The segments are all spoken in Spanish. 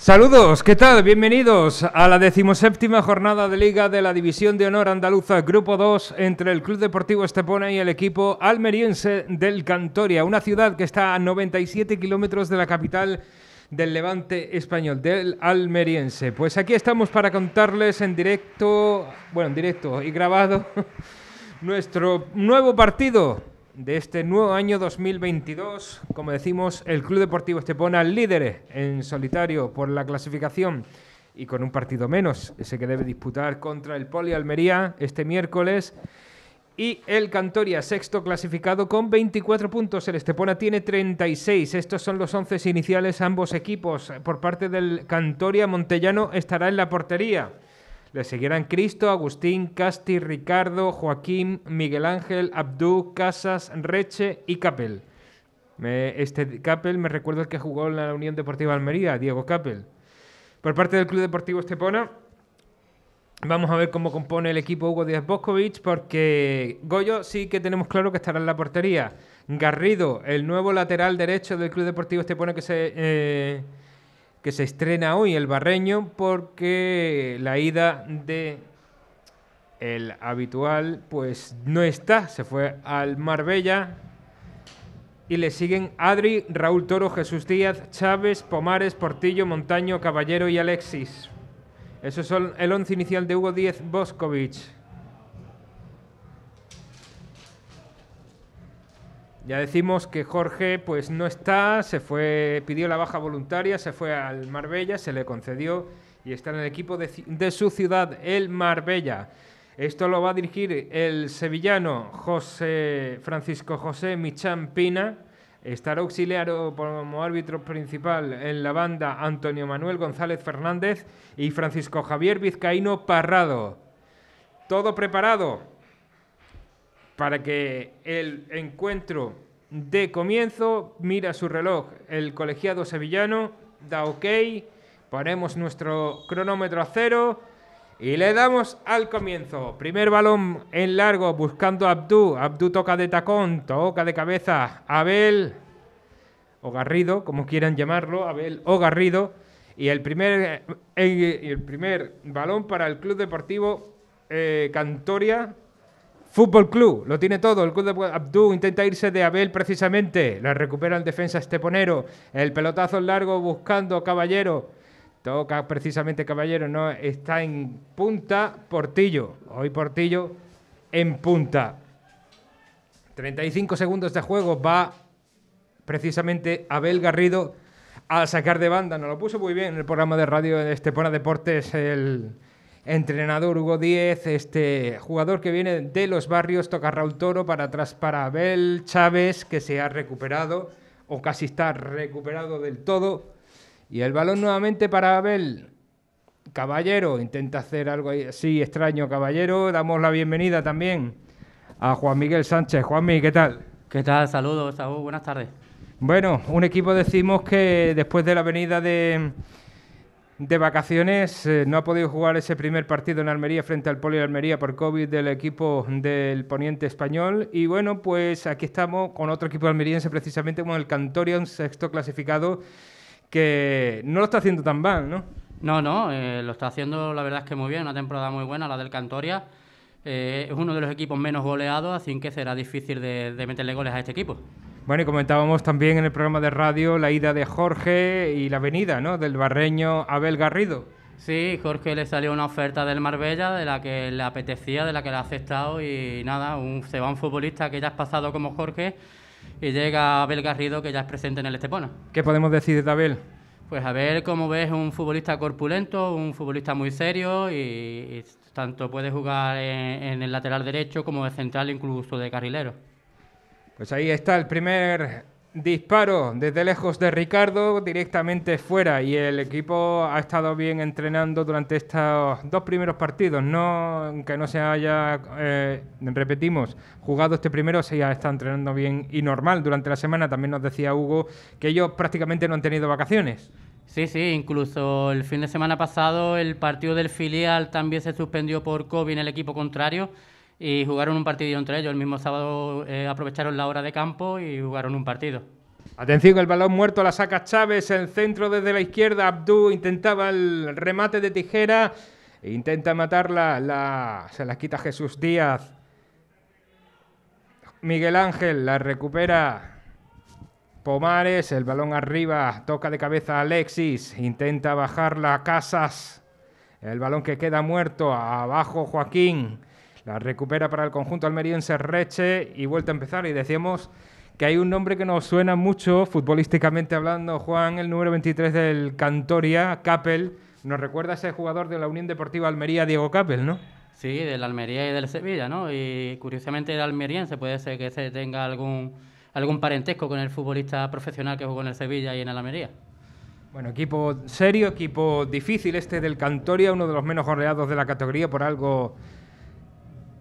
Saludos, ¿qué tal? Bienvenidos a la decimoséptima jornada de Liga de la División de Honor Andaluza Grupo 2 entre el Club Deportivo Estepona y el equipo almeriense del Cantoria, una ciudad que está a 97 kilómetros de la capital del Levante español, del almeriense. Pues aquí estamos para contarles en directo, bueno, en directo y grabado, nuestro nuevo partido de este nuevo año 2022. Como decimos, el Club Deportivo Estepona líder en solitario por la clasificación y con un partido menos, ese que debe disputar contra el Poli Almería este miércoles. Y el Cantoria, sexto clasificado con 24 puntos. El Estepona tiene 36. Estos son los 11 iniciales ambos equipos. Por parte del Cantoria, Montellano estará en la portería. Le seguirán Cristo, Agustín, Casti, Ricardo, Joaquín, Miguel Ángel, Abdú, Casas, Reche y Capel. este Capel me recuerda el que jugó en la Unión Deportiva Almería, Diego Capel. Por parte del Club Deportivo Estepona, vamos a ver cómo compone el equipo Hugo Díaz Boscovich, porque Goyo sí que tenemos claro que estará en la portería. Garrido, el nuevo lateral derecho del Club Deportivo Estepona que se... Eh, que se estrena hoy el Barreño porque la ida de el habitual pues no está, se fue al Marbella y le siguen Adri, Raúl Toro, Jesús Díaz, Chávez, Pomares, Portillo, Montaño, Caballero y Alexis. Eso son el once inicial de Hugo Díez Boscovich. Ya decimos que Jorge pues no está, se fue, pidió la baja voluntaria, se fue al Marbella, se le concedió y está en el equipo de, su ciudad, el Marbella. Esto lo va a dirigir el sevillano José Francisco José Michán Pina. Estará auxiliado como árbitro principal en la banda Antonio Manuel González Fernández y Francisco Javier Vizcaíno Parrado. Todo preparado para que el encuentro de comienzo, mira su reloj, el colegiado sevillano da ok, ponemos nuestro cronómetro a cero y le damos al comienzo. Primer balón en largo buscando a Abdú, Abdú toca de tacón, toca de cabeza, Abel o Garrido, como quieran llamarlo, Abel o Garrido. Y el primer, eh, el, primer balón para el Club Deportivo eh, Cantoria, Fútbol Club, lo tiene todo. El club de Abdú intenta irse de Abel precisamente. La recupera el defensa Esteponero. El pelotazo largo buscando Caballero. Toca precisamente Caballero, no está en punta Portillo. Hoy Portillo en punta. 35 segundos de juego. Va precisamente Abel Garrido a sacar de banda. Nos lo puso muy bien en el programa de radio de Estepona Deportes el entrenador Hugo Díez, este jugador que viene de los barrios, toca Raúl Toro para atrás para Abel Chávez, que se ha recuperado o casi está recuperado del todo. Y el balón nuevamente para Abel. Caballero, intenta hacer algo así extraño, Caballero. Damos la bienvenida también a Juan Miguel Sánchez. Juanmi, ¿qué tal? ¿Qué tal? Saludos, Buenas tardes. Bueno, un equipo decimos que después de la venida de, de vacaciones. Eh, no ha podido jugar ese primer partido en Almería frente al Poli de Almería por COVID del equipo del Poniente Español. Y bueno, pues aquí estamos con otro equipo almeriense, precisamente con el Cantorion, sexto clasificado, que no lo está haciendo tan mal, ¿no? No, no, eh, lo está haciendo la verdad es que muy bien, una temporada muy buena, la del Cantoria. Eh, es uno de los equipos menos goleados, así que será difícil de meterle goles a este equipo. Bueno, y comentábamos también en el programa de radio la ida de Jorge y la venida ¿no? del barreño Abel Garrido. Sí, Jorge le salió una oferta del Marbella de la que le apetecía, de la que le ha aceptado y nada, un, se va un futbolista que ya es pasado como Jorge y llega Abel Garrido que ya es presente en el Estepona. ¿Qué podemos decir de Abel? Pues ver, como ves, es un futbolista corpulento, un futbolista muy serio y, tanto puede jugar en el lateral derecho como de central, incluso de carrilero. Pues ahí está el primer disparo desde lejos de Ricardo, directamente fuera. Y el equipo ha estado bien entrenando durante estos dos primeros partidos. No que no se haya, eh, repetimos, jugado este primero, se ha estado entrenando bien y normal durante la semana. También nos decía Hugo que ellos prácticamente no han tenido vacaciones. Sí, sí, incluso el fin de semana pasado el partido del filial también se suspendió por COVID en el equipo contrario y jugaron un partido entre ellos. El mismo sábado eh, aprovecharon la hora de campo y jugaron un partido. Atención, el balón muerto la saca Chávez, el centro desde la izquierda, Abdú intentaba el remate de tijera, e intenta matarla, se la quita Jesús Díaz. Miguel Ángel la recupera. Pomares, el balón arriba, toca de cabeza Alexis, intenta bajarla a Casas, el balón que queda muerto, abajo Joaquín, recupera para el conjunto almeriense Reche y vuelta a empezar. Y decíamos que hay un nombre que nos suena mucho, futbolísticamente hablando, Juan, el número 23 del Cantoria, Capel. Nos recuerda a ese jugador de la Unión Deportiva Almería, Diego Capel, ¿no? Sí, del Almería y del Sevilla, ¿no? Y curiosamente el almeriense puede ser que se tenga algún, algún parentesco con el futbolista profesional que jugó en el Sevilla y en el Almería. Bueno, equipo serio, equipo difícil este del Cantoria, uno de los menos goleados de la categoría por algo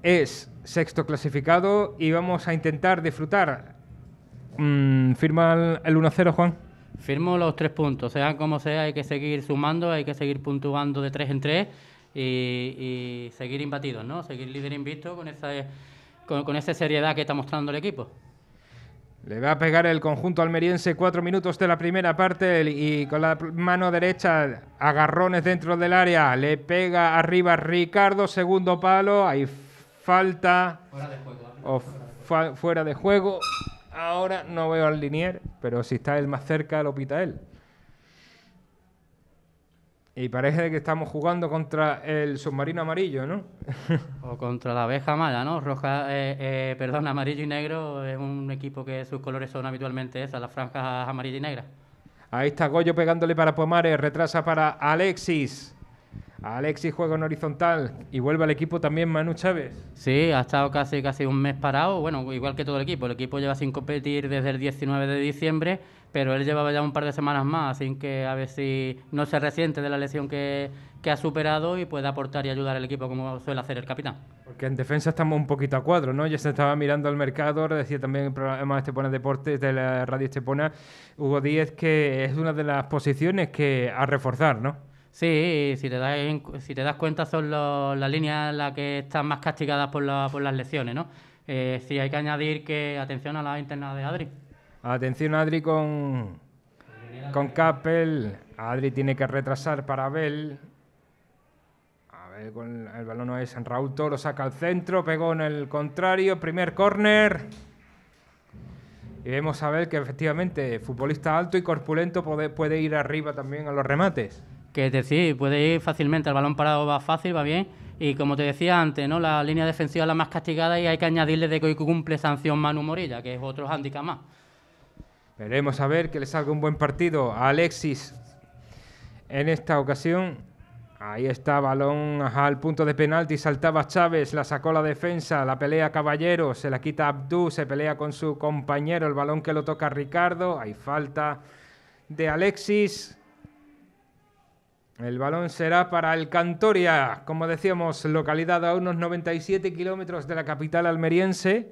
es sexto clasificado y vamos a intentar disfrutar. Mm, firma el 1-0, Juan. Firmo los tres puntos, sea como sea, hay que seguir sumando, hay que seguir puntuando de tres en tres y, seguir imbatidos, ¿no? Seguir líder invicto con esa, con, con esa seriedad que está mostrando el equipo. Le va a pegar el conjunto almeriense cuatro minutos de la primera parte y con la mano derecha agarrones dentro del área. Le pega arriba Ricardo, segundo palo. Ahí falta O fuera de juego. Ahora no veo al linier, pero si está el más cerca, lo pita él. Y parece que estamos jugando contra el submarino amarillo, ¿no? o contra la abeja mala, ¿no? Roja, eh, eh, perdón, amarillo y negro es un equipo que sus colores son habitualmente esas, las franjas amarillo y negras. Ahí está Goyo pegándole para Pomares, retrasa para Alexis. Alexis juega en horizontal y vuelve al equipo también Manu Chávez. Sí, ha estado casi, casi un mes parado, bueno, igual que todo el equipo. El equipo lleva sin competir desde el 19 de diciembre, pero él llevaba ya un par de semanas más, así que a ver si no se resiente de la lesión que, ha superado y puede aportar y ayudar al equipo como suele hacer el capitán. Porque en defensa estamos un poquito a cuadro, ¿no? Ya se estaba mirando al mercado, decía también el programa Estepona Deportes de la radio Estepona, Hugo Díez, que es una de las posiciones que a reforzar, ¿no? Sí, si te das, si te das cuenta son las líneas las que están más castigadas por, las lesiones, ¿no? Eh, sí, hay que añadir que atención a la interna de Adri. Atención Adri con, con Capel. Adri tiene que retrasar para Abel. Abel con el balón no es Raúl Toro, saca al centro, pegó en el contrario, primer córner. Y vemos a Abel que efectivamente futbolista alto y corpulento puede ir arriba también a los remates que es decir, puede ir fácilmente, el balón parado va fácil, va bien. Y como te decía antes, ¿no? la línea defensiva es la más castigada y hay que añadirle de que hoy cumple sanción Manu Morilla, que es otro hándicap más. Veremos a ver que le salga un buen partido a Alexis en esta ocasión. Ahí está, balón al punto de penalti, saltaba Chávez, la sacó la defensa, la pelea Caballero, se la quita Abdú, se pelea con su compañero, el balón que lo toca Ricardo, hay falta de Alexis, el balón será para el Cantoria, como decíamos, localidad a unos 97 kilómetros de la capital almeriense.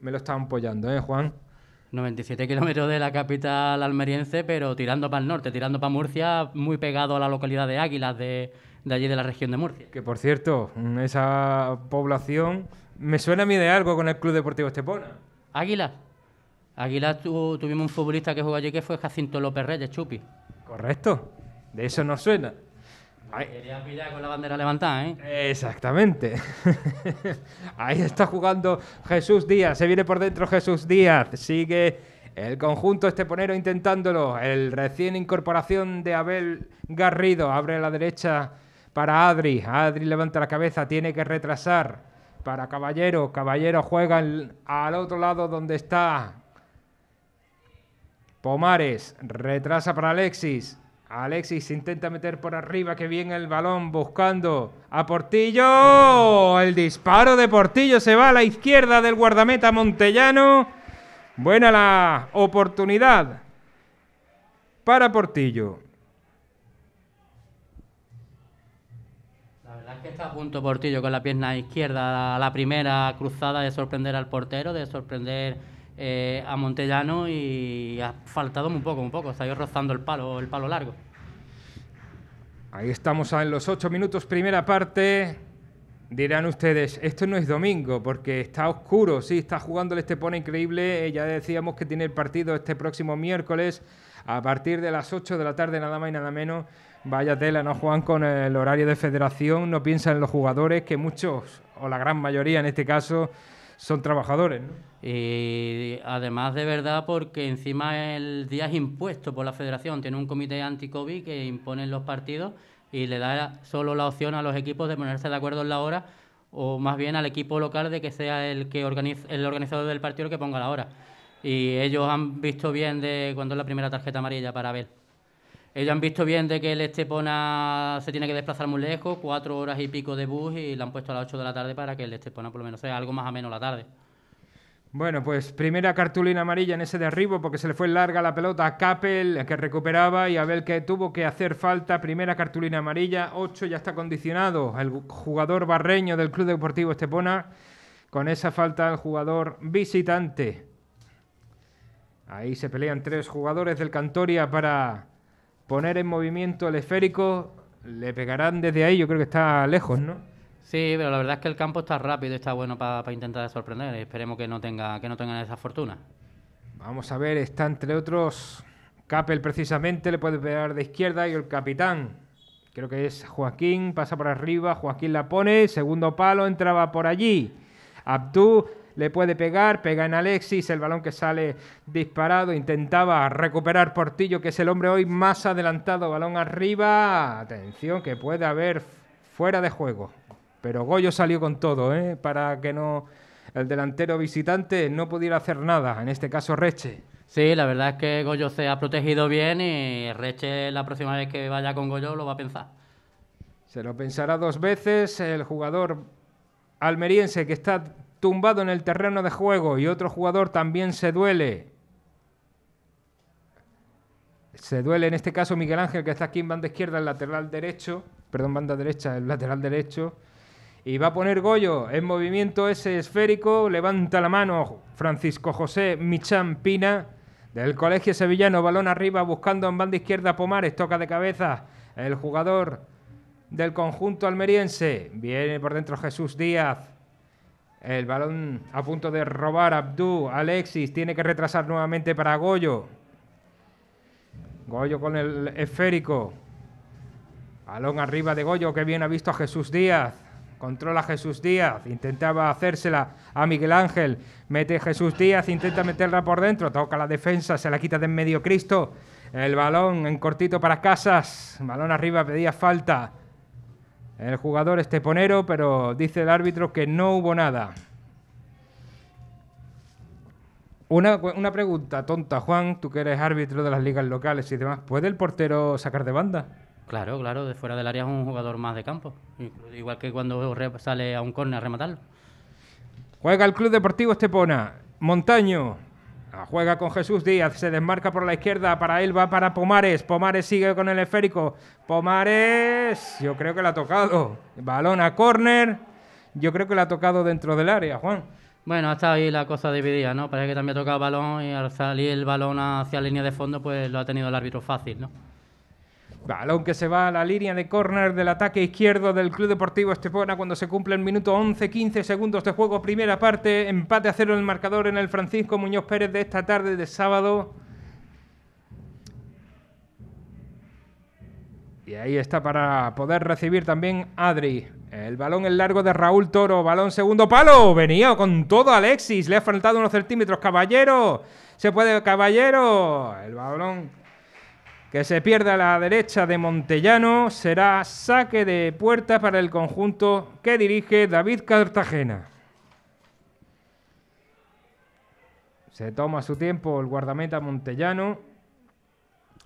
Me lo están apoyando, ¿eh, Juan? 97 kilómetros de la capital almeriense, pero tirando para el norte, tirando para Murcia, muy pegado a la localidad de Águilas, de, allí de la región de Murcia. Que por cierto, esa población me suena a mí de algo con el Club Deportivo Estepona. Águilas. Águilas tuvimos un futbolista que jugó allí que fue Jacinto López Reyes, Chupi. Correcto. De eso no suena. Quería pillar con la bandera levantada, ¿eh? Exactamente. Ahí está jugando Jesús Díaz. Se viene por dentro Jesús Díaz. Sigue el conjunto esteponero intentándolo. El recién incorporación de Abel Garrido. Abre la derecha para Adri. Adri levanta la cabeza. Tiene que retrasar para Caballero. Caballero juega al otro lado donde está Pomares. Retrasa para Alexis. Alexis intenta meter por arriba, que viene el balón buscando a Portillo. El disparo de Portillo se va a la izquierda del guardameta Montellano. Buena la oportunidad para Portillo. La verdad es que está a punto Portillo con la pierna izquierda, la primera cruzada de sorprender al portero, de sorprender eh, a Montellano y ha faltado muy poco, un poco. Está yo rozando el palo, el palo largo. Ahí estamos en los ocho minutos, primera parte. Dirán ustedes, esto no es domingo porque está oscuro, sí, está jugando el este pone increíble. Eh, ya decíamos que tiene el partido este próximo miércoles a partir de las 8 de la tarde, nada más y nada menos. Vaya tela, no juegan con el horario de federación, no piensan en los jugadores, que muchos, o la gran mayoría en este caso, son trabajadores, ¿no? Y además de verdad porque encima el día es impuesto por la federación, tiene un comité anti-COVID que imponen los partidos y le da solo la opción a los equipos de ponerse de acuerdo en la hora o más bien al equipo local de que sea el que el organizador del partido el que ponga la hora. Y ellos han visto bien de cuando es la primera tarjeta amarilla para ver. Ellos han visto bien de que el Estepona se tiene que desplazar muy lejos, cuatro horas y pico de bus, y la han puesto a las 8 de la tarde para que el Estepona por lo menos sea algo más ameno la tarde. Bueno, pues primera cartulina amarilla en ese derribo porque se le fue larga la pelota a Capel que recuperaba y Abel que tuvo que hacer falta. Primera cartulina amarilla, 8 ya está condicionado el jugador barreño del Club Deportivo Estepona con esa falta al jugador visitante. Ahí se pelean tres jugadores del Cantoria para poner en movimiento el esférico, le pegarán desde ahí, yo creo que está lejos, ¿no? Sí, pero la verdad es que el campo está rápido, está bueno para intentar sorprender. Esperemos que no tenga que no tengan esa fortuna. Vamos a ver, está entre otros Capel precisamente, le puede pegar de izquierda y el capitán, creo que es Joaquín, pasa por arriba, Joaquín la pone, segundo palo, entraba por allí. Abdú le puede pegar, pega en Alexis, el balón que sale disparado, intentaba recuperar Portillo, que es el hombre hoy más adelantado, balón arriba, atención que puede haber fuera de juego, pero Goyo salió con todo, ¿eh? para que no el delantero visitante no pudiera hacer nada, en este caso Reche. Sí, la verdad es que Goyo se ha protegido bien y Reche la próxima vez que vaya con Goyo lo va a pensar. Se lo pensará dos veces el jugador almeriense que está tumbado en el terreno de juego y otro jugador también se duele. Se duele en este caso Miguel Ángel, que está aquí en banda izquierda, el lateral derecho, perdón, banda derecha, el lateral derecho. Y va a poner Goyo en movimiento ese esférico. Levanta la mano Francisco José Michán Pina del Colegio Sevillano. Balón arriba buscando en banda izquierda Pomares. Toca de cabeza el jugador del conjunto almeriense. Viene por dentro Jesús Díaz. El balón a punto de robar Abdú. Alexis tiene que retrasar nuevamente para Goyo. Goyo con el esférico. Balón arriba de Goyo que bien ha visto a Jesús Díaz. Controla Jesús Díaz. Intentaba hacérsela a Miguel Ángel. Mete Jesús Díaz. Intenta meterla por dentro. Toca la defensa. Se la quita de en medio Cristo. El balón en cortito para Casas. Balón arriba pedía falta. El jugador esteponero, pero dice el árbitro que no hubo nada. Una, pregunta tonta, Juan, tú que eres árbitro de las ligas locales y demás, ¿puede el portero sacar de banda? Claro, claro, de fuera del área es un jugador más de campo, igual que cuando sale a un córner a rematarlo. Juega el Club Deportivo Estepona, Montaño, Ah, juega con Jesús Díaz, se desmarca por la izquierda, para él va para Pomares, Pomares sigue con el esférico, Pomares, yo creo que la ha tocado, balón a córner, yo creo que la ha tocado dentro del área, Juan. Bueno, hasta ahí la cosa dividida, ¿no? Parece que también ha tocado balón y al salir el balón hacia la línea de fondo, pues lo ha tenido el árbitro fácil, ¿no? Balón que se va a la línea de córner del ataque izquierdo del Club Deportivo Estepona cuando se cumple el minuto 11, 15 segundos de juego. Primera parte, empate a cero en el marcador en el Francisco Muñoz Pérez de esta tarde de sábado. Y ahí está para poder recibir también Adri. El balón en largo de Raúl Toro. Balón segundo palo. Venía con todo Alexis. Le ha faltado unos centímetros. Caballero. Se puede, caballero. El balón que se pierda a la derecha de Montellano será saque de puerta para el conjunto que dirige David Cartagena. Se toma su tiempo el guardameta Montellano.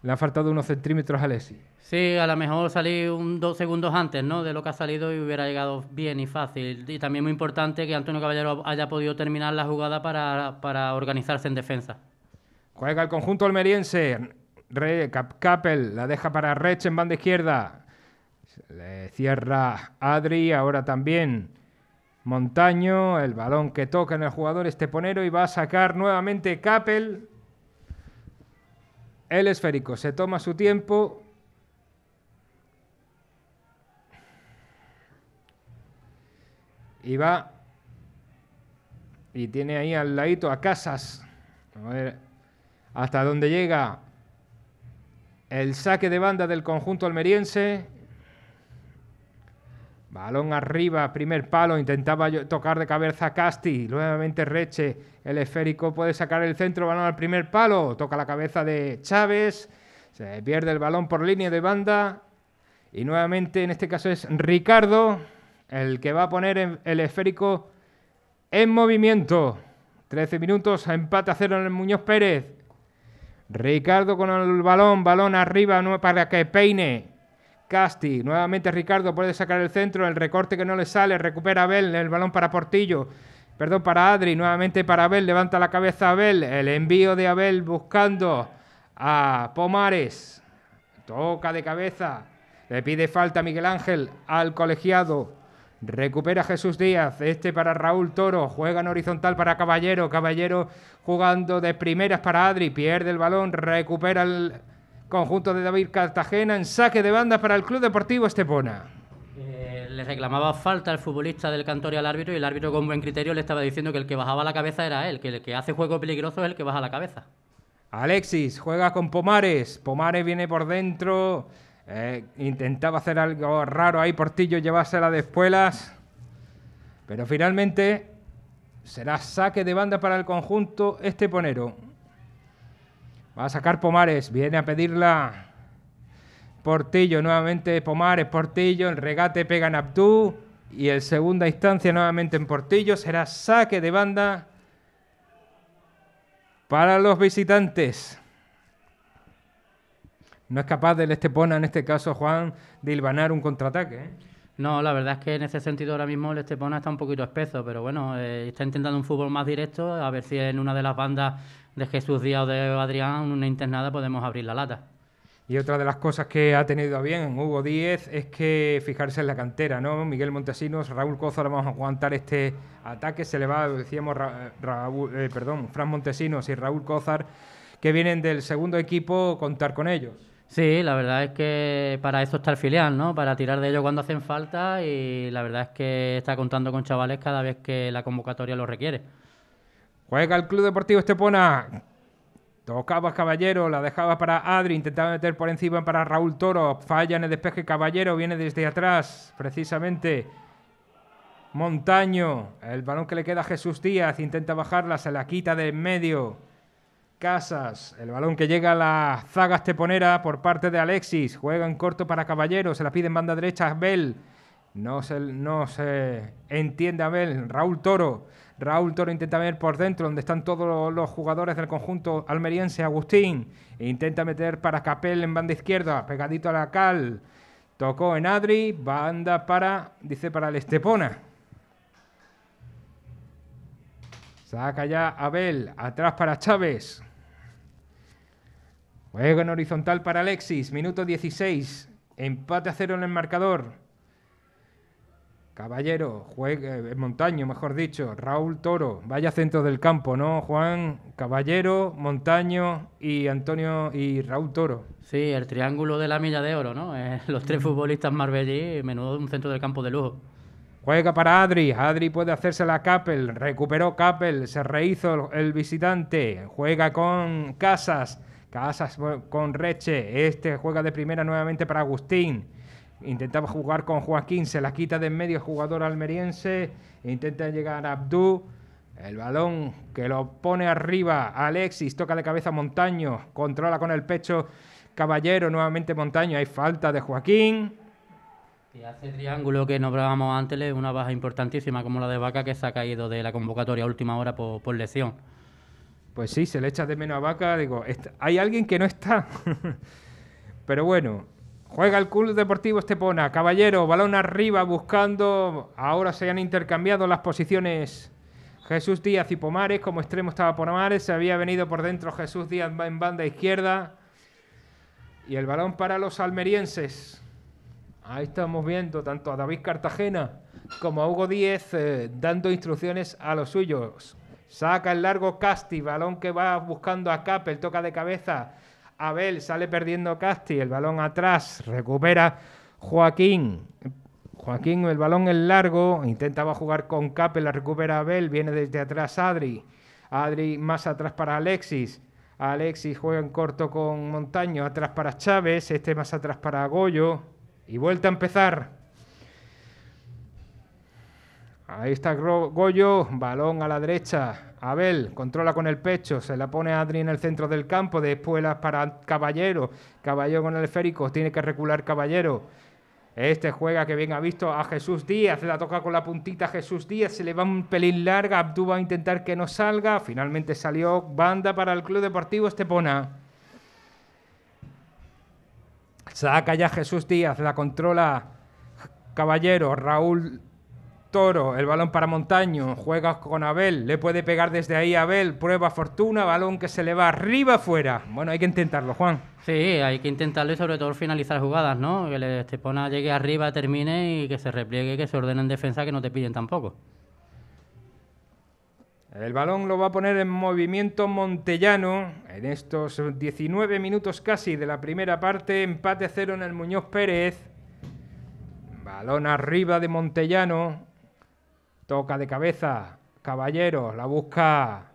Le ha faltado unos centímetros a Lesi. Sí, a lo mejor salí un dos segundos antes ¿no? de lo que ha salido y hubiera llegado bien y fácil. Y también muy importante que Antonio Caballero haya podido terminar la jugada para, para organizarse en defensa. Juega el conjunto almeriense Re, Capel la deja para Rech en banda izquierda. Le cierra Adri, ahora también Montaño, el balón que toca en el jugador esteponero y va a sacar nuevamente Capel. El esférico se toma su tiempo. Y va. Y tiene ahí al ladito a Casas. A ver hasta dónde llega. El saque de banda del conjunto almeriense. Balón arriba, primer palo, intentaba tocar de cabeza Casti, nuevamente Reche, el esférico puede sacar el centro, balón al primer palo, toca la cabeza de Chávez, se pierde el balón por línea de banda y nuevamente en este caso es Ricardo el que va a poner el esférico en movimiento. 13 minutos, empate a cero en el Muñoz Pérez. Ricardo con el balón, balón arriba para que peine. Casti, nuevamente Ricardo puede sacar el centro, el recorte que no le sale, recupera Abel, el balón para Portillo, perdón, para Adri, nuevamente para Abel, levanta la cabeza Abel, el envío de Abel buscando a Pomares, toca de cabeza, le pide falta Miguel Ángel al colegiado. Recupera Jesús Díaz, este para Raúl Toro, juega en horizontal para Caballero, Caballero jugando de primeras para Adri, pierde el balón, recupera el conjunto de David Cartagena en saque de banda para el Club Deportivo Estepona. Eh, le reclamaba falta al futbolista del Cantorio al árbitro y el árbitro con buen criterio le estaba diciendo que el que bajaba la cabeza era él, que el que hace juego peligroso es el que baja la cabeza. Alexis juega con Pomares, Pomares viene por dentro, eh, intentaba hacer algo raro ahí, Portillo, llevársela de espuelas. Pero finalmente será saque de banda para el conjunto este Ponero... Va a sacar Pomares, viene a pedirla Portillo, nuevamente Pomares, Portillo, el regate pega en y el segunda instancia nuevamente en Portillo será saque de banda para los visitantes no es capaz del Estepona, en este caso Juan, de hilvanar un contraataque. ¿eh? No, la verdad es que en ese sentido ahora mismo el Estepona está un poquito espeso, pero bueno, eh, está intentando un fútbol más directo, a ver si en una de las bandas de Jesús Díaz o de Adrián, una internada, podemos abrir la lata. Y otra de las cosas que ha tenido bien Hugo Díez es que fijarse en la cantera, ¿no? Miguel Montesinos, Raúl cózar vamos a aguantar este ataque. Se le va, decíamos, Raúl, eh, perdón, Fran Montesinos y Raúl Cozar, que vienen del segundo equipo, contar con ellos. Sí, la verdad es que para eso está el filial, ¿no? Para tirar de ello cuando hacen falta y la verdad es que está contando con chavales cada vez que la convocatoria lo requiere. Juega el Club Deportivo Estepona. a Caballero, la dejaba para Adri, intentaba meter por encima para Raúl Toro, falla en el despeje Caballero, viene desde atrás, precisamente. Montaño, el balón que le queda a Jesús Díaz, intenta bajarla, se la quita de en medio. Casas. El balón que llega a la zaga esteponera por parte de Alexis. Juega en corto para Caballero. Se la pide en banda derecha Abel. No se, no se entiende Abel. Raúl Toro. Raúl Toro intenta ver por dentro, donde están todos los jugadores del conjunto almeriense. Agustín intenta meter para Capel en banda izquierda, pegadito a la cal. Tocó en Adri, banda para, dice, para el Estepona. Saca ya Abel, atrás para Chávez. Juego en horizontal para Alexis, minuto 16. Empate a cero en el marcador. Caballero, juega, eh, Montaño, mejor dicho, Raúl Toro, vaya centro del campo, ¿no? Juan, Caballero, Montaño y Antonio y Raúl Toro. Sí, el triángulo de la milla de oro, ¿no? Eh, los tres mm. futbolistas marbellí, menudo un centro del campo de lujo. Juega para Adri. Adri puede hacerse la Capel. Recuperó Capel. Se rehizo el, visitante. Juega con Casas. Casas con Reche. Este juega de primera nuevamente para Agustín. Intentaba jugar con Joaquín. Se la quita de en medio jugador almeriense. Intenta llegar a Abdú. El balón que lo pone arriba. Alexis toca de cabeza Montaño. Controla con el pecho Caballero. Nuevamente Montaño. Hay falta de Joaquín. Y hace triángulo que nombrábamos antes una baja importantísima como la de Vaca que se ha caído de la convocatoria a última hora por, por lesión. Pues sí, se le echa de menos a Vaca, digo, hay alguien que no está. Pero bueno, Juega el Club Deportivo Estepona. Caballero, balón arriba buscando. Ahora se han intercambiado las posiciones. Jesús Díaz y Pomares, como extremo estaba Pomares, se había venido por dentro Jesús Díaz en banda izquierda. Y el balón para los almerienses. Ahí estamos viendo tanto a David Cartagena como a Hugo Díez eh, dando instrucciones a los suyos. Saca el largo Casti, balón que va buscando a Capel, toca de cabeza. Abel sale perdiendo Casti, el balón atrás, recupera Joaquín. Joaquín, el balón es largo, intentaba jugar con Capel, la recupera Abel, viene desde atrás Adri. Adri más atrás para Alexis. Alexis juega en corto con Montaño, atrás para Chávez, este más atrás para Goyo y vuelta a empezar. Ahí está Goyo, balón a la derecha. Abel controla con el pecho, se la pone Adri en el centro del campo, de espuelas para Caballero. Caballero con el esférico, tiene que recular Caballero. Este juega que bien ha visto a Jesús Díaz, la toca con la puntita Jesús Díaz, se le va un pelín larga, Abdú va a intentar que no salga, finalmente salió banda para el Club Deportivo Estepona. Saca ya Jesús Díaz, la controla Caballero, Raúl Toro, el balón para Montaño, juega con Abel, le puede pegar desde ahí a Abel, prueba fortuna, balón que se le va arriba afuera. Bueno, hay que intentarlo, Juan. Sí, hay que intentarlo y sobre todo finalizar jugadas, ¿no? Que te pone, llegue arriba, termine y que se repliegue, que se ordene en defensa, que no te piden tampoco. El balón lo va a poner en movimiento Montellano en estos 19 minutos casi de la primera parte. Empate cero en el Muñoz Pérez. Balón arriba de Montellano. Toca de cabeza. Caballero. La busca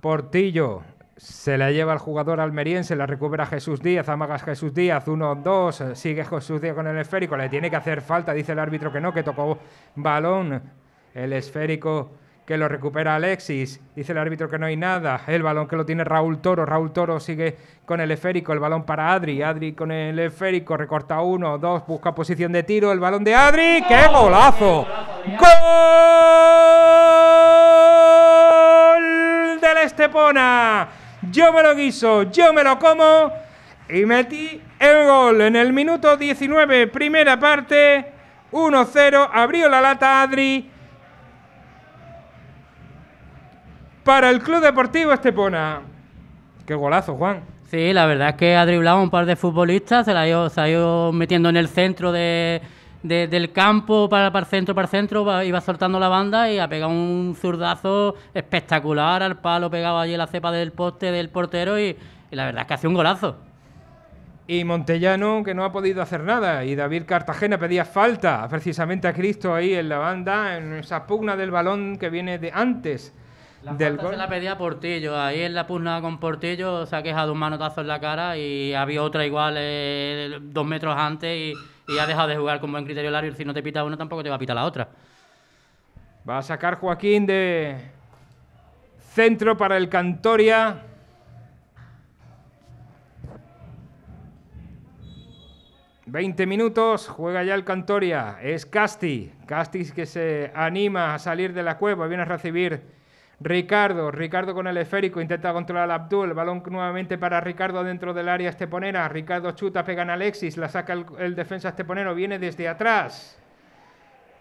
Portillo. Se la lleva el jugador almeriense, la recupera Jesús Díaz, amagas Jesús Díaz, 1-2, sigue Jesús Díaz con el esférico, le tiene que hacer falta, dice el árbitro que no, que tocó balón el esférico que lo recupera Alexis, dice el árbitro que no hay nada, el balón que lo tiene Raúl Toro, Raúl Toro sigue con el esférico, el balón para Adri, Adri con el esférico, recorta uno, dos, busca posición de tiro, el balón de Adri, ¡qué golazo! ¡Gol del Estepona! Yo me lo guiso, yo me lo como y metí el gol en el minuto 19, primera parte, 1-0, abrió la lata Adri. para el Club Deportivo Estepona. Qué golazo, Juan. Sí, la verdad es que ha driblado un par de futbolistas, se la ha ido, metiendo en el centro de, del campo para, para centro, para centro, iba soltando la banda y ha pegado un zurdazo espectacular al palo, pegaba allí la cepa del poste del portero y, y la verdad es que hace un golazo. Y Montellano, que no ha podido hacer nada. Y David Cartagena pedía falta precisamente a Cristo ahí en la banda, en esa pugna del balón que viene de antes del gol. Se la pedía Portillo. Ahí en la pugna con Portillo se ha quejado un manotazo en la cara y había otra igual eh, dos metros antes y, ha dejado de jugar con buen criterio el Si no te pita una, tampoco te va a pitar la otra. Va a sacar Joaquín de centro para el Cantoria. Veinte minutos, juega ya el Cantoria. Es Casti. Casti que se anima a salir de la cueva. Viene a recibir Ricardo, Ricardo con el esférico, intenta controlar a Abdul, balón nuevamente para Ricardo dentro del área esteponera, Ricardo chuta, pega a Alexis, la saca el defensa esteponero, viene desde atrás.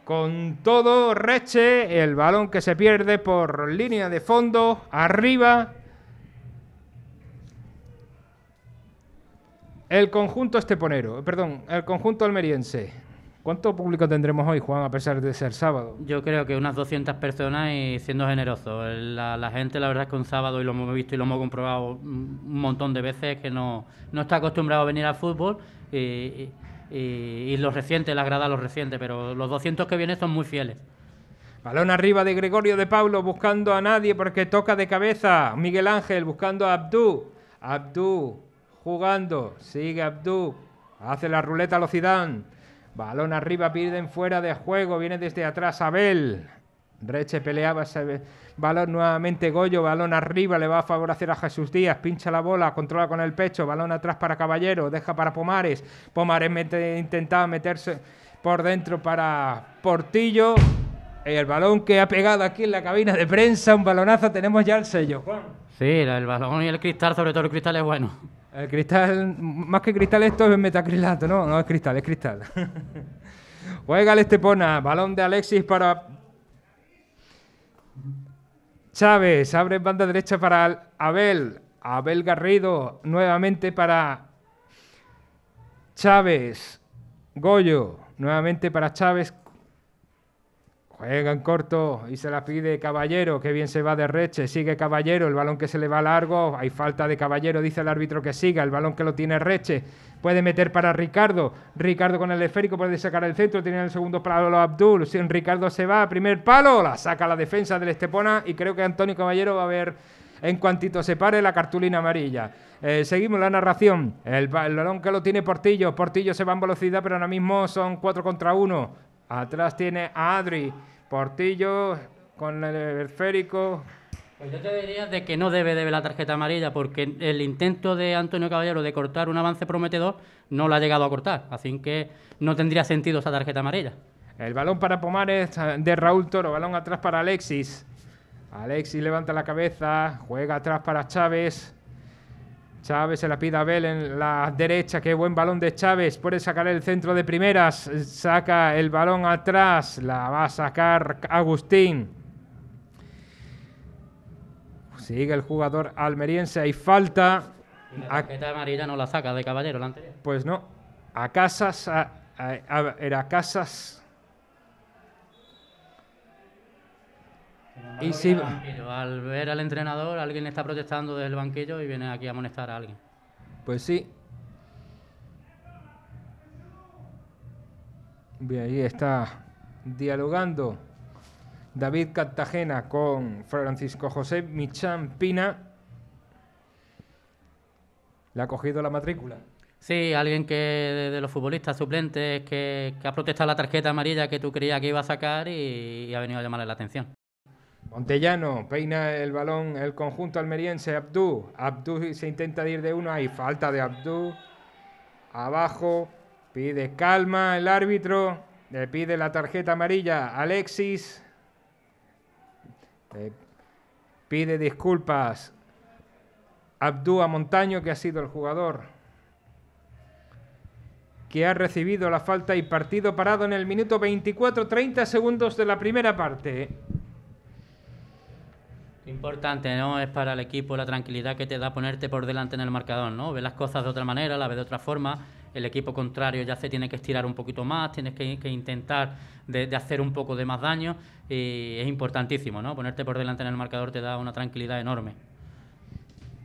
Con todo, Reche, el balón que se pierde por línea de fondo, arriba. El conjunto esteponero, perdón, el conjunto almeriense. ¿Cuánto público tendremos hoy, Juan, a pesar de ser sábado? Yo creo que unas 200 personas y siendo generoso. La, gente, la verdad es que un sábado, y lo hemos visto y lo hemos comprobado un montón de veces, que no, está acostumbrado a venir al fútbol. Y, lo reciente, le agrada a los recientes, pero los 200 que vienen son muy fieles. Balón arriba de Gregorio de Pablo buscando a nadie porque toca de cabeza. Miguel Ángel buscando a Abdú. Abdú jugando. Sigue Abdú. Hace la ruleta a los Balón arriba, pierden fuera de juego. Viene desde atrás Abel. Reche peleaba ese balón nuevamente Goyo, balón arriba, le va a favorecer a Jesús Díaz, pincha la bola, controla con el pecho, balón atrás para Caballero, deja para Pomares, Pomares intentaba meterse por dentro para Portillo, el balón que ha pegado aquí en la cabina de prensa, un balonazo, tenemos ya el sello, Juan. Sí, el balón y el cristal, sobre todo el cristal es bueno. El cristal, más que cristal, esto es metacrilato, no, no es cristal, es cristal. Juega el Estepona, balón de Alexis para Chávez, abre banda derecha para Abel, Abel Garrido, nuevamente para Chávez, Goyo, nuevamente para Chávez, Juega en corto y se la pide Caballero, que bien se va de Reche, sigue Caballero, el balón que se le va largo, hay falta de Caballero, dice el árbitro que siga, el balón que lo tiene Reche, puede meter para Ricardo, Ricardo con el esférico puede sacar el centro, tiene el segundo palo Abdul, si Ricardo se va, primer palo, la saca la defensa del Estepona y creo que Antonio Caballero va a ver en cuantito se pare la cartulina amarilla. Eh, seguimos la narración. El, balón que lo tiene Portillo. Portillo se va en velocidad, pero ahora mismo son 4 contra 1. Atrás tiene a Adri Portillo con el esférico. Pues yo te diría de que no debe de la tarjeta amarilla porque el intento de Antonio Caballero de cortar un avance prometedor no lo ha llegado a cortar, así que no tendría sentido esa tarjeta amarilla. El balón para Pomares de Raúl Toro, balón atrás para Alexis. Alexis levanta la cabeza, juega atrás para Chávez. Chávez se la pide a Abel en la derecha. Qué buen balón de Chávez. Puede sacar el centro de primeras. Saca el balón atrás. La va a sacar Agustín. Sigue el jugador almeriense. Hay falta. Esta la no la saca de caballero la anterior. Pues no. A Casas. a, era Casas. y si, al ver al entrenador, alguien está protestando desde el banquillo y viene aquí a amonestar a alguien. Pues sí. Y ahí está dialogando David Cartagena con Francisco José Michán Pina. ¿Le ha cogido la matrícula? Sí, alguien que de, los futbolistas suplentes que, ha protestado la tarjeta amarilla que tú creías que iba a sacar y, y ha venido a llamarle la atención. Montellano peina el balón el conjunto almeriense. Abdú. Abdú se intenta ir de uno. Hay falta de Abdú. Abajo. Pide calma el árbitro. Le pide la tarjeta amarilla. Alexis. pide disculpas. Abdú a Montaño, que ha sido el jugador que ha recibido la falta y partido parado en el minuto 24-30 segundos de la primera parte. Importante, ¿no? Es para el equipo la tranquilidad que te da ponerte por delante en el marcador, ¿no? Ve las cosas de otra manera, la ves de otra forma. El equipo contrario ya se tiene que estirar un poquito más, tienes que, intentar de, hacer un poco de más daño. Y es importantísimo, ¿no? Ponerte por delante en el marcador te da una tranquilidad enorme.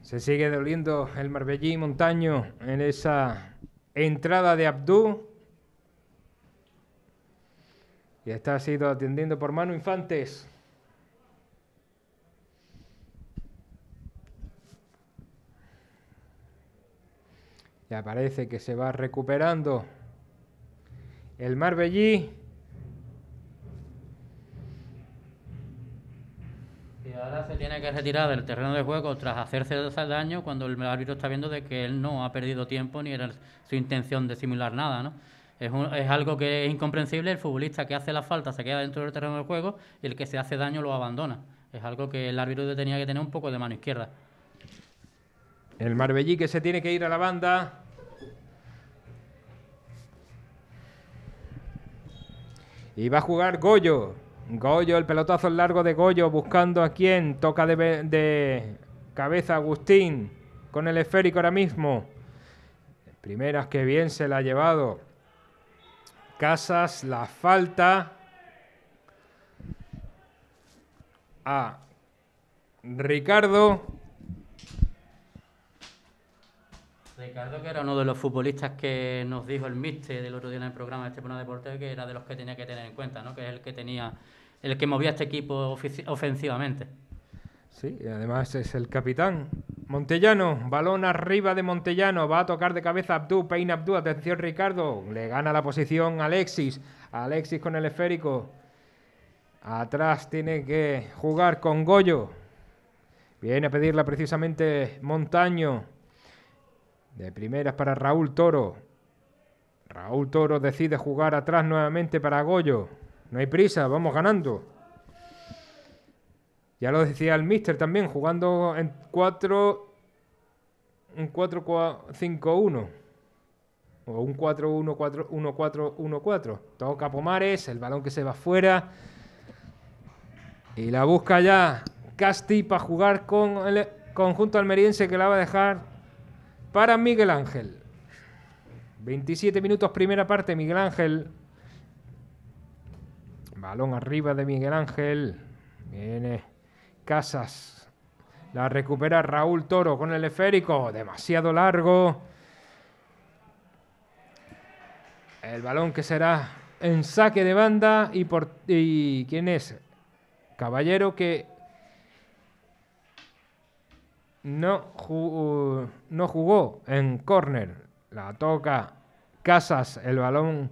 Se sigue doliendo el Marbellín Montaño en esa entrada de Abdú. Y está sido atendiendo por mano Infantes. Ya parece que se va recuperando. El Marbellí. Y ahora se tiene que retirar del terreno de juego tras hacerse daño cuando el árbitro está viendo de que él no ha perdido tiempo ni era su intención de simular nada, Es, es, algo que es incomprensible. El futbolista que hace la falta se queda dentro del terreno de juego y el que se hace daño lo abandona. Es algo que el árbitro tenía que tener un poco de mano izquierda. El Marbellí que se tiene que ir a la banda. Y va a jugar Goyo. Goyo, el pelotazo largo de Goyo, buscando a quién. Toca de, de cabeza Agustín con el esférico ahora mismo. Primeras que bien se la ha llevado. Casas, la falta a Ricardo. Ricardo, que era uno de los futbolistas que nos dijo el míster del otro día en el programa de este programa deporte, que era de los que tenía que tener en cuenta, ¿no? que es el que tenía, el que movía este equipo ofensivamente. Sí, y además es el capitán. Montellano, balón arriba de Montellano, va a tocar de cabeza Abdú, peina Abdú, atención Ricardo, le gana la posición Alexis, Alexis con el esférico. Atrás tiene que jugar con Goyo. Viene a pedirla precisamente Montaño. De primeras para Raúl Toro. Raúl Toro decide jugar atrás nuevamente para Goyo. No hay prisa, vamos ganando. Ya lo decía el Mister también, jugando en 4 4-5-1 o un 4-1-4-1-4-1-4. Toca Pomares, el balón que se va fuera. Y la busca ya Casti para jugar con el conjunto almeriense que la va a dejar para Miguel Ángel. 27 minutos, primera parte, Miguel Ángel. Balón arriba de Miguel Ángel. Viene Casas. La recupera Raúl Toro con el esférico. Demasiado largo. El balón que será en saque de banda. ¿Y, por, y quién es? Caballero que no jugó, no jugó en córner. La toca Casas, el balón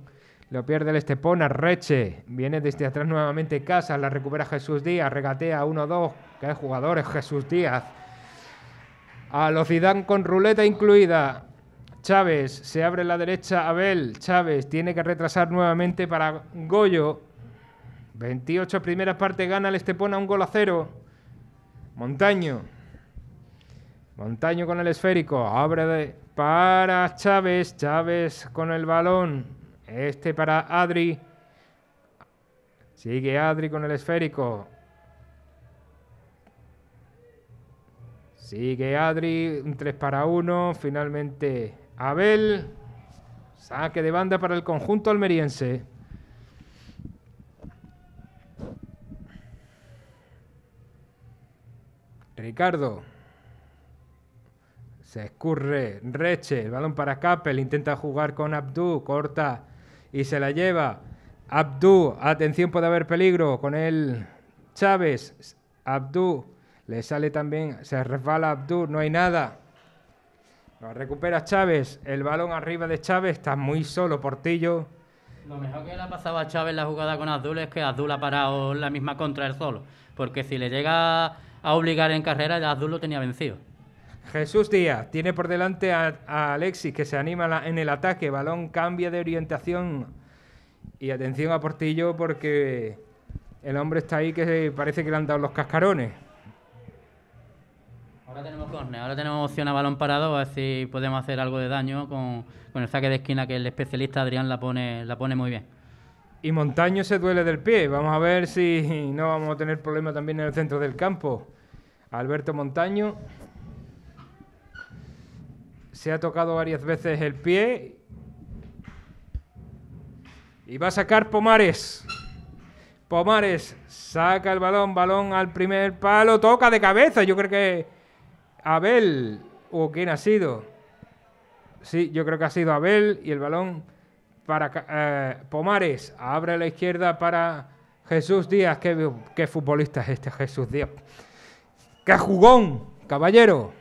lo pierde el Estepona, Reche, viene desde atrás nuevamente Casas, la recupera Jesús Díaz, regatea 1-2, que jugadores Jesús Díaz. A con ruleta incluida. Chávez, se abre la derecha Abel, Chávez tiene que retrasar nuevamente para Goyo. 28 primeras partes gana el Estepona un gol a cero. Montaño Montaño con el esférico, abre para Chávez, Chávez con el balón, este para Adri, sigue Adri con el esférico, sigue Adri, un 3 para 1, finalmente Abel, saque de banda para el conjunto almeriense. Ricardo escurre, reche, el balón para capel intenta jugar con Abdú, corta y se la lleva. Abdú, atención, puede haber peligro con el Chávez. Abdú, le sale también, se resbala Abdú, no hay nada. Lo recupera Chávez, el balón arriba de Chávez, está muy solo Portillo. Lo mejor que le ha pasado a Chávez la jugada con abdul es que abdul ha parado la misma contra él solo. Porque si le llega a obligar en carrera, Abdú lo tenía vencido. Jesús Díaz tiene por delante a, Alexis que se anima en el ataque. Balón cambia de orientación. Y atención a Portillo porque el hombre está ahí que parece que le han dado los cascarones. Ahora tenemos corne, ahora tenemos opción a balón parado, a ver si podemos hacer algo de daño con, el saque de esquina que el especialista Adrián la pone, la pone muy bien. Y Montaño se duele del pie, vamos a ver si no vamos a tener problema también en el centro del campo. Alberto Montaño se ha tocado varias veces el pie y va a sacar Pomares. Pomares saca el balón, balón al primer palo, toca de cabeza. Yo creo que Abel, o quién ha sido. Sí, yo creo que ha sido Abel y el balón para eh, Pomares. Abre la izquierda para Jesús Díaz. qué futbolista es este Jesús Díaz. ¡Qué jugón, caballero!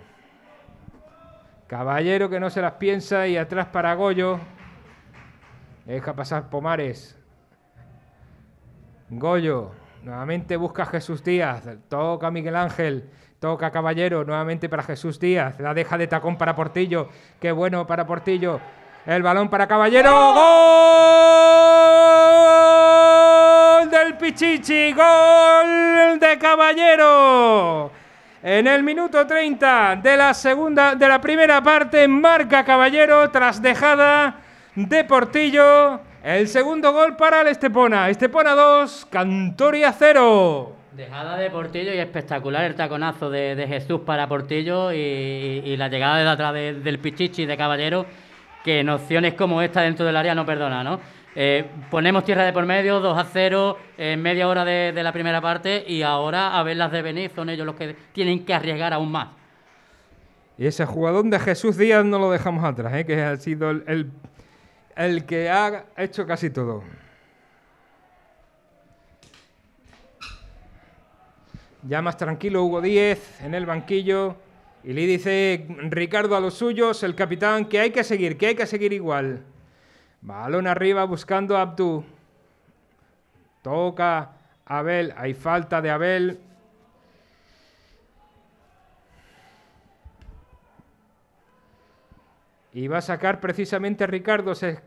Caballero que no se las piensa y atrás para Goyo. Deja pasar Pomares. Goyo. Nuevamente busca a Jesús Díaz. Toca a Miguel Ángel. Toca Caballero. Nuevamente para Jesús Díaz. La deja de tacón para Portillo. Qué bueno para Portillo. El balón para Caballero. ¡Gol! Del Pichichi. ¡Gol de Caballero! En el minuto 30 de la segunda de la primera parte marca Caballero tras dejada de Portillo. El segundo gol para el Estepona. Estepona 2, Cantoria 0. Dejada de Portillo y espectacular el taconazo de, Jesús para Portillo y, la llegada de atrás del Pichichi de Caballero, que en opciones como esta dentro del área no perdona, ¿no? Eh, ponemos tierra de por medio, 2 a 0, ...en media hora de, la primera parte y ahora a ver las de venir, son ellos los que tienen que arriesgar aún más. Y ese jugador de Jesús Díaz no lo dejamos atrás, ¿eh? que ha sido el, el, el, que ha hecho casi todo. Ya más tranquilo Hugo Díez en el banquillo y le dice Ricardo a los suyos, el capitán, que hay que seguir, que hay que seguir igual. Balón arriba buscando a Abdú. Toca Abel. Hay falta de Abel. Y va a sacar precisamente a Ricardo. Se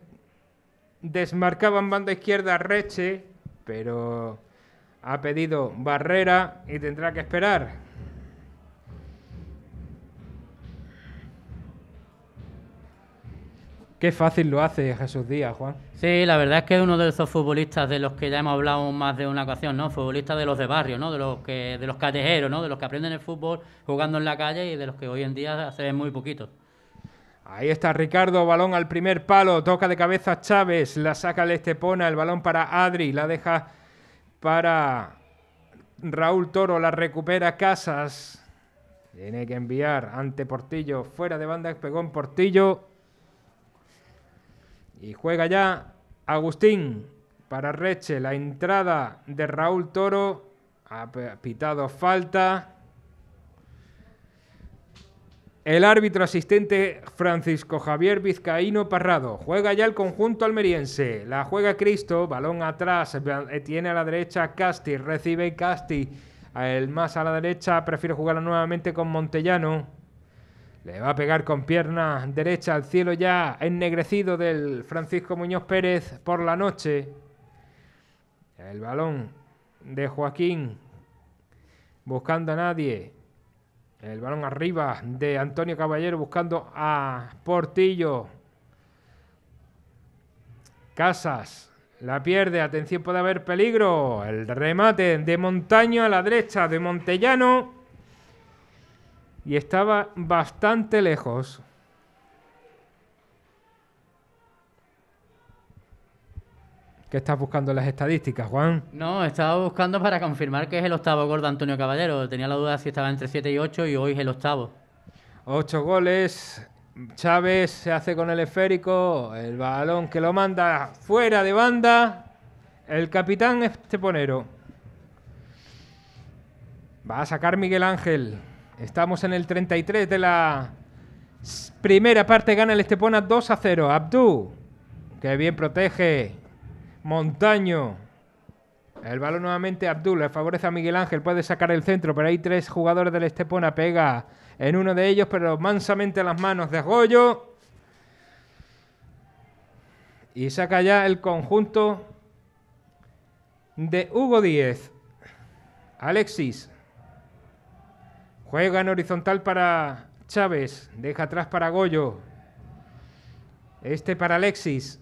desmarcaba en banda izquierda Reche, pero ha pedido barrera y tendrá que esperar. Qué fácil lo hace Jesús Díaz, Juan. Sí, la verdad es que es uno de esos futbolistas de los que ya hemos hablado más de una ocasión, ¿no? Futbolista de los de barrio, ¿no? De los que, de los callejeros, ¿no? De los que aprenden el fútbol jugando en la calle y de los que hoy en día hacen muy poquitos. Ahí está Ricardo, balón al primer palo, toca de cabeza Chávez, la saca el Estepona, el balón para Adri, la deja para Raúl Toro, la recupera Casas. Tiene que enviar ante Portillo, fuera de banda, pegó en Portillo, y juega ya Agustín para Reche. La entrada de Raúl Toro. Ha pitado falta. El árbitro asistente Francisco Javier Vizcaíno Parrado. Juega ya el conjunto almeriense. La juega Cristo. Balón atrás. Eh, tiene a la derecha Casti. Recibe Casti. El más a la derecha. Prefiere jugar nuevamente con Montellano. Le va a pegar con pierna derecha al cielo ya ennegrecido del Francisco Muñoz Pérez por la noche. El balón de Joaquín buscando a nadie. El balón arriba de Antonio Caballero buscando a Portillo. Casas la pierde. Atención, puede haber peligro. El remate de Montaño a la derecha de Montellano y estaba bastante lejos. ¿Qué estás buscando en las estadísticas, Juan? No, estaba buscando para confirmar que es el octavo gol de Antonio Caballero. Tenía la duda si estaba entre 7 y 8 y hoy es el octavo. Ocho goles. Chávez se hace con el esférico. El balón que lo manda fuera de banda. El capitán Esteponero. Va a sacar Miguel Ángel. Estamos en el 33 de la primera parte. Gana el Estepona 2 a 0. Abdú, que bien protege. Montaño. El balón nuevamente Abdú. Le favorece a Miguel Ángel. Puede sacar el centro, pero hay tres jugadores del Estepona. Pega en uno de ellos, pero mansamente las manos de Goyo. Y saca ya el conjunto de Hugo Díez. Alexis. Juega en horizontal para Chávez. Deja atrás para Goyo. Este para Alexis.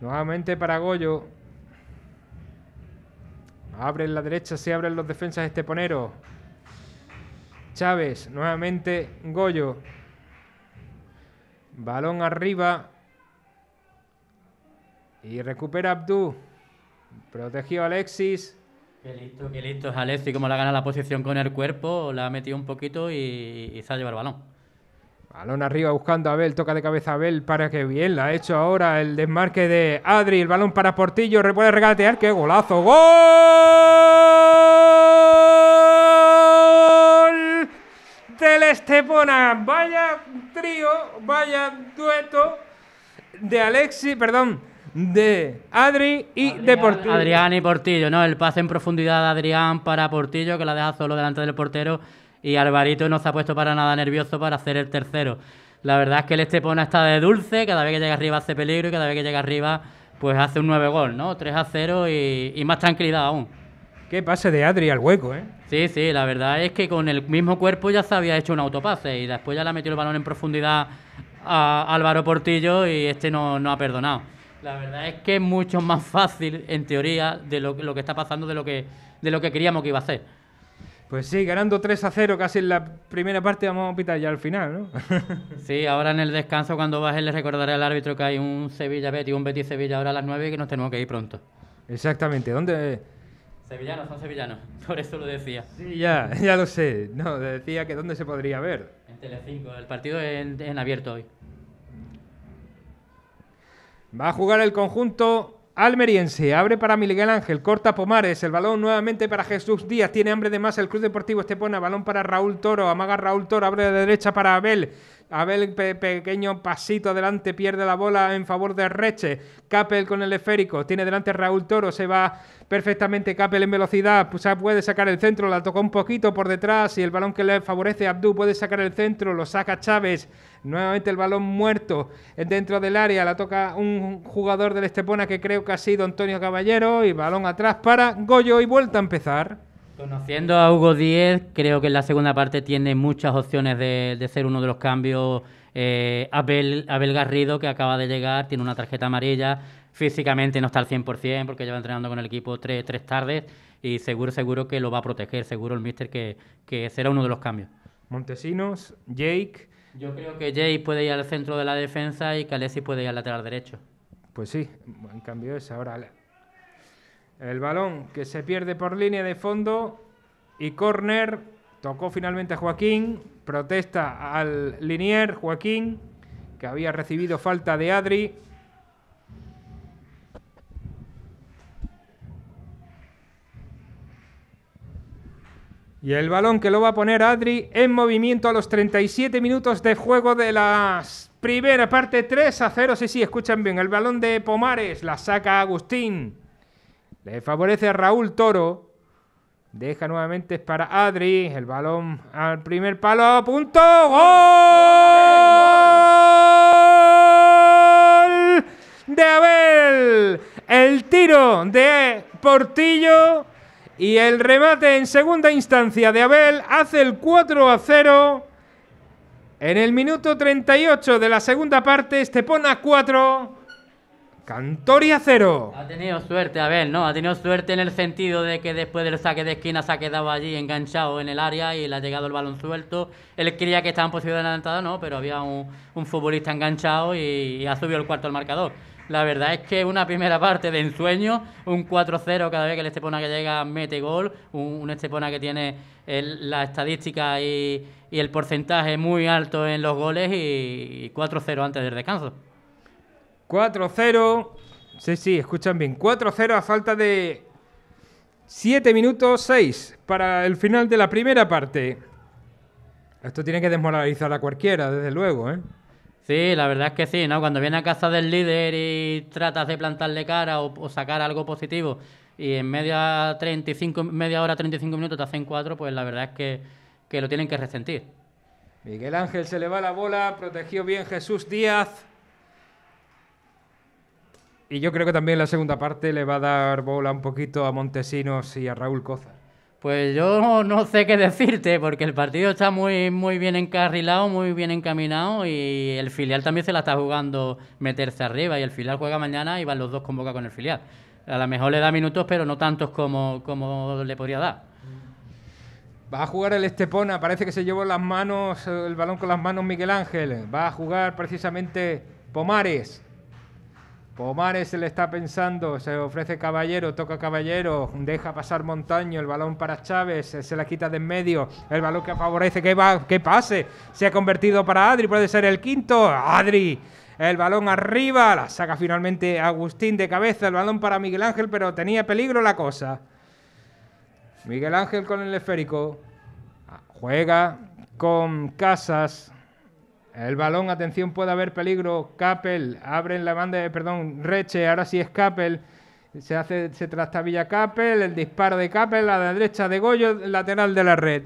Nuevamente para Goyo. Abre en la derecha, se abren los defensas este Ponero Chávez, nuevamente Goyo. Balón arriba. Y recupera Abdú. Protegió Alexis. Qué listo, qué listo es Alexi, como la gana la posición con el cuerpo, la ha metido un poquito y, se ha llevado el balón. Balón arriba buscando a Abel, toca de cabeza a Abel para que bien la ha hecho ahora el desmarque de Adri, el balón para Portillo, puede regatear, qué golazo, gol del Estepona, vaya trío, vaya dueto de Alexi, perdón, de Adri y de Portillo. Adrián y Portillo, ¿no? El pase en profundidad de Adrián para Portillo, que la deja solo delante del portero. Y Alvarito no se ha puesto para nada nervioso para hacer el tercero. La verdad es que el Estepona está de dulce, cada vez que llega arriba hace peligro y cada vez que llega arriba pues hace un nueve gol, ¿no? 3 a 0 y, más tranquilidad aún. Qué pase de Adri al hueco, ¿eh? Sí, sí, la verdad es que con el mismo cuerpo ya se había hecho un autopase y después ya le ha metido el balón en profundidad a Álvaro Portillo y este no, no ha perdonado. La verdad es que es mucho más fácil, en teoría, de lo, lo que está pasando, de lo que, de lo que queríamos que iba a ser. Pues sí, ganando 3 a 0 casi en la primera parte, vamos a pitar ya al final, ¿no? sí, ahora en el descanso cuando baje le recordaré al árbitro que hay un sevilla y un Betty sevilla ahora a las 9 y que nos tenemos que ir pronto. Exactamente, ¿dónde...? Sevillanos, son sevillanos, por eso lo decía. Sí, ya, ya lo sé. No, decía que dónde se podría ver. En Telecinco, el partido es en abierto hoy. Va a jugar el conjunto almeriense. Abre para Miguel Ángel, corta Pomares, el balón nuevamente para Jesús Díaz. Tiene hambre de más el Club Deportivo Estepona, balón para Raúl Toro, amaga Raúl Toro, abre de derecha para Abel. Abel, pequeño pasito adelante, pierde la bola en favor de Reche. Capel con el esférico. Tiene delante Raúl Toro. Se va perfectamente Capel en velocidad. Pues puede sacar el centro. La toca un poquito por detrás. Y el balón que le favorece a puede sacar el centro. Lo saca Chávez. Nuevamente el balón muerto dentro del área. La toca un jugador del Estepona que creo que ha sido Antonio Caballero. Y balón atrás para Goyo. Y vuelta a empezar. Conociendo a Hugo Díez, creo que en la segunda parte tiene muchas opciones de, ser uno de los cambios. Eh, Abel, Garrido, que acaba de llegar, tiene una tarjeta amarilla. Físicamente no está al 100% porque lleva entrenando con el equipo tres, tardes y seguro, seguro que lo va a proteger. Seguro el míster, que, será uno de los cambios. Montesinos, Jake. Yo creo que Jake puede ir al centro de la defensa y Calesi puede ir al lateral derecho. Pues sí, en cambio es ahora el balón que se pierde por línea de fondo y córner. Tocó finalmente a Joaquín. Protesta al linier Joaquín, que había recibido falta de Adri. Y el balón que lo va a poner Adri en movimiento a los 37 minutos de juego de la primera parte 3 a 0. Sí, sí, escuchan bien. El balón de Pomares la saca Agustín. Le favorece a Raúl Toro. Deja nuevamente para Adri. El balón al primer palo. ¡Punto! ¡Gol! De Abel. El tiro de Portillo. Y el remate en segunda instancia de Abel hace el 4 a 0. En el minuto 38 de la segunda parte, a 4, Cantoria 0. Ha tenido suerte, a ver, ¿no? Ha tenido suerte en el sentido de que después del saque de esquina se ha quedado allí enganchado en el área y le ha llegado el balón suelto. Él creía que estaba en posibilidad de no, pero había un, futbolista enganchado y, ha subido el cuarto al marcador. La verdad es que una primera parte de ensueño, un 4-0 cada vez que el Estepona que llega mete gol, un, Estepona que tiene la estadística y, el porcentaje muy alto en los goles y 4-0 antes del descanso. 4-0. Sí, sí, escuchan bien. 4-0 a falta de 7 minutos 6 para el final de la primera parte. Esto tiene que desmoralizar a cualquiera, desde luego, ¿eh? Sí, la verdad es que sí, ¿no? Cuando viene a casa del líder y tratas de plantarle cara o, sacar algo positivo y en media, 35, media hora, 35 minutos te hacen cuatro, pues la verdad es que, que lo tienen que resentir. Miguel Ángel se le va la bola, protegió bien Jesús Díaz. Y yo creo que también la segunda parte le va a dar bola un poquito a Montesinos y a Raúl Coza. Pues yo no sé qué decirte, porque el partido está muy, muy bien encarrilado, muy bien encaminado y el filial también se la está jugando meterse arriba y el filial juega mañana y van los dos con boca con el filial. A lo mejor le da minutos, pero no tantos como, como le podría dar. Va a jugar el Estepona, parece que se llevó las manos, el balón con las manos Miguel Ángel. Va a jugar precisamente Pomares. Pomares le está pensando, se ofrece caballero, toca caballero, deja pasar Montaño, el balón para Chávez, se la quita de en medio, el balón que favorece que, va, que pase, se ha convertido para Adri, puede ser el quinto, Adri, el balón arriba, la saca finalmente Agustín de cabeza, el balón para Miguel Ángel, pero tenía peligro la cosa. Miguel Ángel con el esférico, juega con Casas, el balón, atención, puede haber peligro. Capel, en la banda, perdón, Reche, ahora sí es Capel. Se hace, se trastabilla Capel, el disparo de Capel, a la derecha de Goyo, lateral de la red.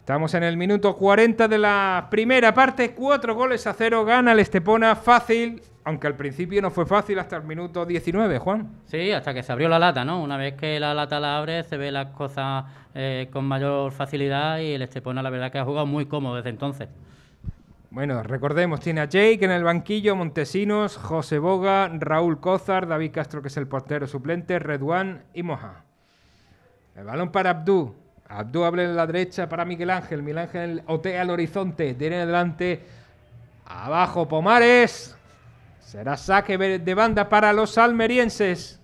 Estamos en el minuto 40 de la primera parte, cuatro goles a cero, gana el Estepona, fácil, aunque al principio no fue fácil hasta el minuto 19, Juan. Sí, hasta que se abrió la lata, ¿no? Una vez que la lata la abre, se ve las cosas eh, con mayor facilidad y el Estepona la verdad que ha jugado muy cómodo desde entonces. Bueno, recordemos, tiene a Jake en el banquillo, Montesinos, José Boga, Raúl Cózar, David Castro, que es el portero suplente, Redwan y Moja. El balón para Abdú. Abdú abre en la derecha para Miguel Ángel. Miguel Ángel otea al horizonte, tiene adelante. Abajo Pomares. Será saque de banda para los almerienses.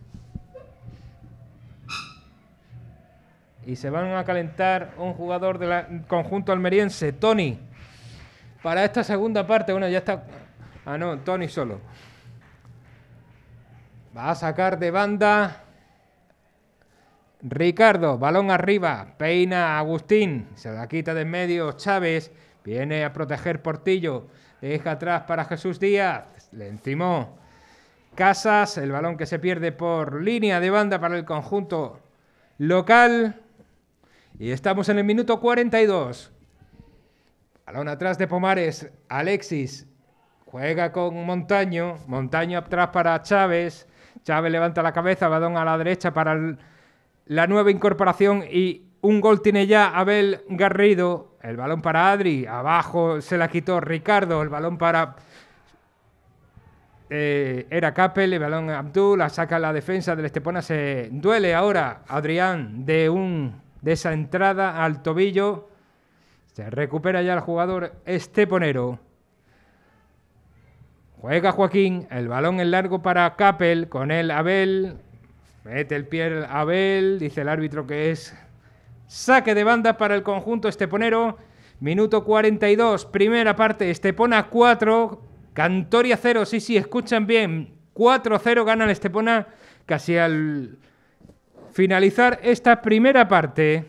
y se van a calentar un jugador del conjunto almeriense, Tony. Para esta segunda parte, bueno, ya está... Ah, no, Tony solo. Va a sacar de banda Ricardo, balón arriba, peina Agustín, se la quita de en medio Chávez, viene a proteger Portillo, deja atrás para Jesús Díaz, le encimó Casas, el balón que se pierde por línea de banda para el conjunto local. Y estamos en el minuto 42. Balón atrás de Pomares. Alexis juega con Montaño. Montaño atrás para Chávez. Chávez levanta la cabeza. Balón a la derecha para la nueva incorporación. Y un gol tiene ya Abel Garrido. El balón para Adri. Abajo se la quitó Ricardo. El balón para. Eh, era Capel, el balón Abdul, la saca la defensa del Estepona, se duele ahora Adrián de un de esa entrada al tobillo. Se recupera ya el jugador esteponero. Juega Joaquín, el balón en largo para Capel, con él Abel. Mete el pie Abel, dice el árbitro que es saque de banda para el conjunto esteponero. Minuto 42, primera parte, Estepona 4, Cantoria 0. Sí, sí, escuchan bien. 4-0 gana el Estepona casi al finalizar esta primera parte.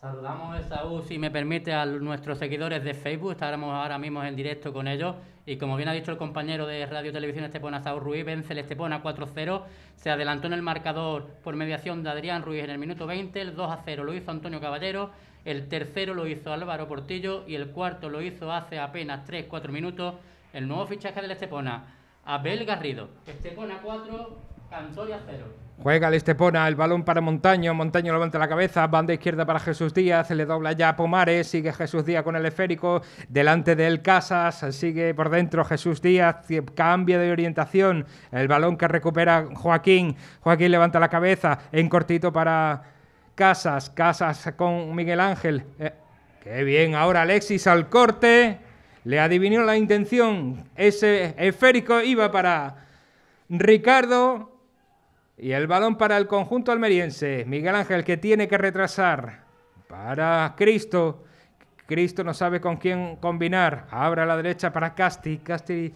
Saludamos, a Saúl, si me permite, a nuestros seguidores de Facebook. Estaremos ahora mismo en directo con ellos. Y como bien ha dicho el compañero de Radio Televisión Estepona, Saúl Ruiz, vence el Estepona 4-0. Se adelantó en el marcador por mediación de Adrián Ruiz en el minuto 20. El 2-0 lo hizo Antonio Caballero. El tercero lo hizo Álvaro Portillo. Y el cuarto lo hizo hace apenas 3-4 minutos el nuevo fichaje del Estepona, Abel Garrido. Estepona 4, Cantoria 0. Juega el Estepona, el balón para Montaño, Montaño levanta la cabeza, banda izquierda para Jesús Díaz, le dobla ya a Pomares, sigue Jesús Díaz con el esférico, delante de él Casas, sigue por dentro Jesús Díaz, cambia de orientación, el balón que recupera Joaquín, Joaquín levanta la cabeza, en cortito para Casas, Casas con Miguel Ángel. Eh, qué bien, ahora Alexis al corte, le adivinó la intención, ese esférico iba para Ricardo. Y el balón para el conjunto almeriense. Miguel Ángel que tiene que retrasar para Cristo. Cristo no sabe con quién combinar. Abra la derecha para Casti. Casti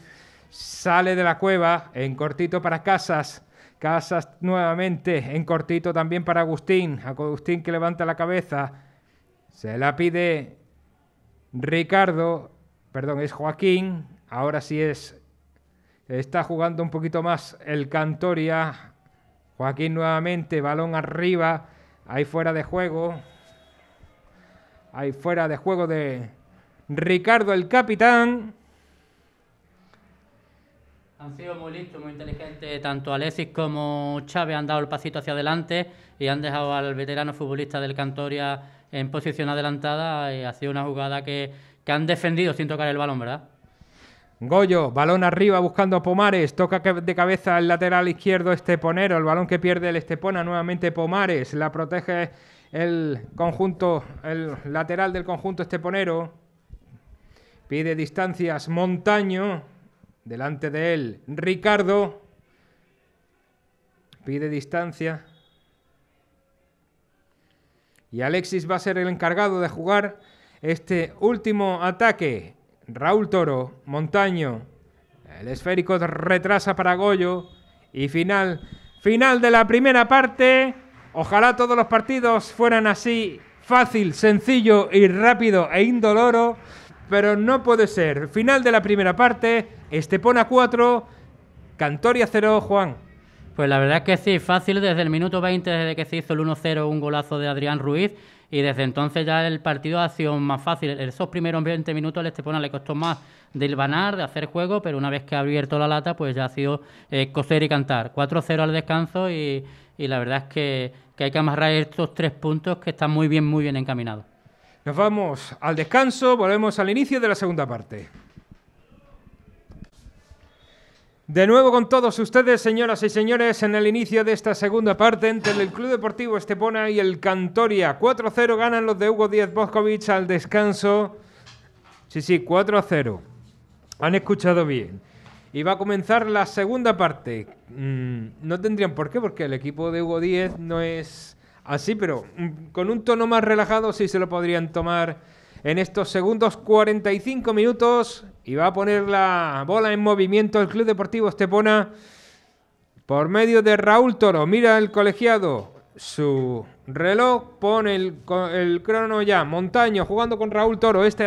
sale de la cueva. En cortito para Casas. Casas nuevamente. En cortito también para Agustín. Agustín que levanta la cabeza. Se la pide Ricardo. Perdón, es Joaquín. Ahora sí es. Está jugando un poquito más el Cantoria pues aquí nuevamente, balón arriba. Ahí fuera de juego. Ahí fuera de juego de Ricardo el capitán. Han sido muy listos, muy inteligentes, tanto Alexis como Chávez han dado el pasito hacia adelante y han dejado al veterano futbolista del Cantoria en posición adelantada y ha sido una jugada que han defendido sin tocar el balón, ¿verdad? Goyo, balón arriba buscando a Pomares, toca de cabeza el lateral izquierdo Esteponero, el balón que pierde el Estepona, nuevamente Pomares, la protege el conjunto, el lateral del conjunto Esteponero, pide distancias Montaño, delante de él Ricardo, pide distancia y Alexis va a ser el encargado de jugar este último ataque. Raúl Toro, Montaño. El esférico retrasa para Goyo. Y final, final de la primera parte. Ojalá todos los partidos fueran así, fácil, sencillo y rápido e indoloro. Pero no puede ser. Final de la primera parte. Estepona 4, Cantoria 0, Juan. Pues la verdad es que sí, fácil desde el minuto 20, desde que se hizo el 1-0, un golazo de Adrián Ruiz y desde entonces ya el partido ha sido más fácil. Esos primeros 20 minutos al Estepona le costó más del banar, de hacer juego, pero una vez que ha abierto la lata, pues ya ha sido eh, coser y cantar. 4-0 al descanso y, la verdad es que, que hay que amarrar estos tres puntos que están muy bien, muy bien encaminados. Nos vamos al descanso, volvemos al inicio de la segunda parte. De nuevo con todos ustedes, señoras y señores, en el inicio de esta segunda parte entre el Club Deportivo Estepona y el Cantoria. 4-0 ganan los de Hugo Díaz Boscovich al descanso. Sí, sí, 4-0. Han escuchado bien. Y va a comenzar la segunda parte. Mm, no tendrían por qué, porque el equipo de Hugo Díez no es así, pero mm, con un tono más relajado sí se lo podrían tomar en estos segundos 45 minutos y va a poner la bola en movimiento el Club Deportivo Estepona por medio de Raúl Toro. Mira el colegiado su reloj, pone el, crono ya. Montaño jugando con Raúl Toro. Este